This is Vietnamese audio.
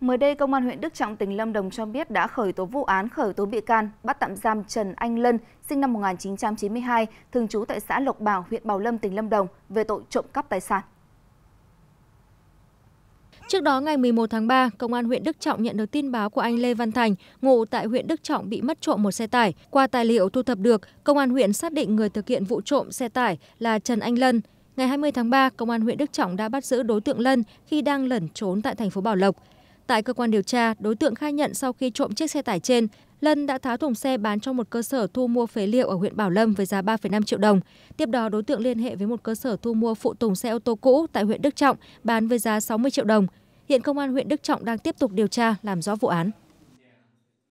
Mới đây, Công an huyện Đức Trọng, tỉnh Lâm Đồng cho biết đã khởi tố vụ án, khởi tố bị can, bắt tạm giam Trần Anh Lân, sinh năm 1992, thường trú tại xã Lộc Bảo, huyện Bảo Lâm, tỉnh Lâm Đồng, về tội trộm cắp tài sản. Trước đó ngày 11 tháng 3, công an huyện Đức Trọng nhận được tin báo của anh Lê Văn Thành, ngụ tại huyện Đức Trọng bị mất trộm một xe tải. Qua tài liệu thu thập được, công an huyện xác định người thực hiện vụ trộm xe tải là Trần Anh Lân. Ngày 20 tháng 3, công an huyện Đức Trọng đã bắt giữ đối tượng Lân khi đang lẩn trốn tại thành phố Bảo Lộc tại cơ quan điều tra đối tượng khai nhận sau khi trộm chiếc xe tải trên lân đã tháo thùng xe bán cho một cơ sở thu mua phế liệu ở huyện bảo lâm với giá ba năm triệu đồng tiếp đó đối tượng liên hệ với một cơ sở thu mua phụ tùng xe ô tô cũ tại huyện đức trọng bán với giá sáu mươi triệu đồng hiện công an huyện đức trọng đang tiếp tục điều tra làm rõ vụ án